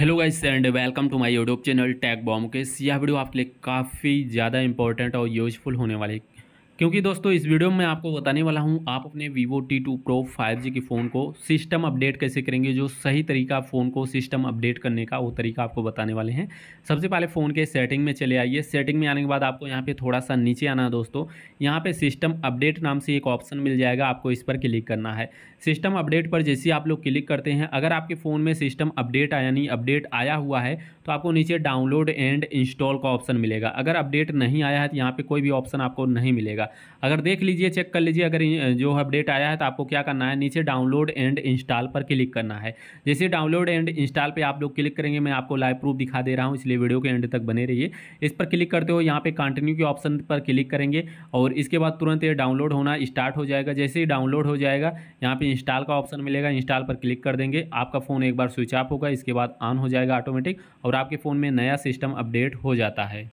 hello guys and welcome to my YouTube channel tag bomb के यह video आपके लिए काफ़ी ज़्यादा इंपॉर्टेंट और यूजफुल होने वाली क्योंकि दोस्तों इस वीडियो में आपको बताने वाला हूं आप अपने Vivo T2 Pro 5G के फ़ोन को सिस्टम अपडेट कैसे करेंगे जो सही तरीका फ़ोन को सिस्टम अपडेट करने का वो तरीका आपको बताने वाले हैं सबसे पहले फ़ोन के सेटिंग में चले आइए सेटिंग में आने के बाद आपको यहाँ पे थोड़ा सा नीचे आना है दोस्तों यहाँ पर सिस्टम अपडेट नाम से एक ऑप्शन मिल जाएगा आपको इस पर क्लिक करना है सिस्टम अपडेट पर जैसे आप लोग क्लिक करते हैं अगर आपके फ़ोन में सिस्टम अपडेट यानी अपडेट आया हुआ है तो आपको नीचे डाउनलोड एंड इंस्टॉल का ऑप्शन मिलेगा अगर अपडेट नहीं आया है तो यहाँ पर कोई भी ऑप्शन आपको नहीं मिलेगा अगर देख लीजिए चेक कर लीजिए अगर जो अपडेट आया है तो आपको क्या करना है नीचे डाउनलोड एंड इंस्टॉल पर क्लिक करना है जैसे डाउनलोड एंड इंस्टॉल पर आप लोग क्लिक करेंगे मैं आपको लाइव प्रूफ दिखा दे रहा हूँ इसलिए वीडियो के एंड तक बने रहिए इस पर क्लिक करते हो यहाँ पर कंटिन्यू के ऑप्शन पर क्लिक करेंगे और इसके बाद तुरंत ये डाउनलोड होना स्टार्ट हो जाएगा जैसे ही डाउनलोड हो जाएगा यहाँ पर इंस्टॉल का ऑप्शन मिलेगा इंस्टॉल पर क्लिक कर देंगे आपका फ़ोन एक बार स्विच ऑफ होगा इसके बाद ऑन हो जाएगा ऑटोमेटिक और आपके फ़ोन में नया सिस्टम अपडेट हो जाता है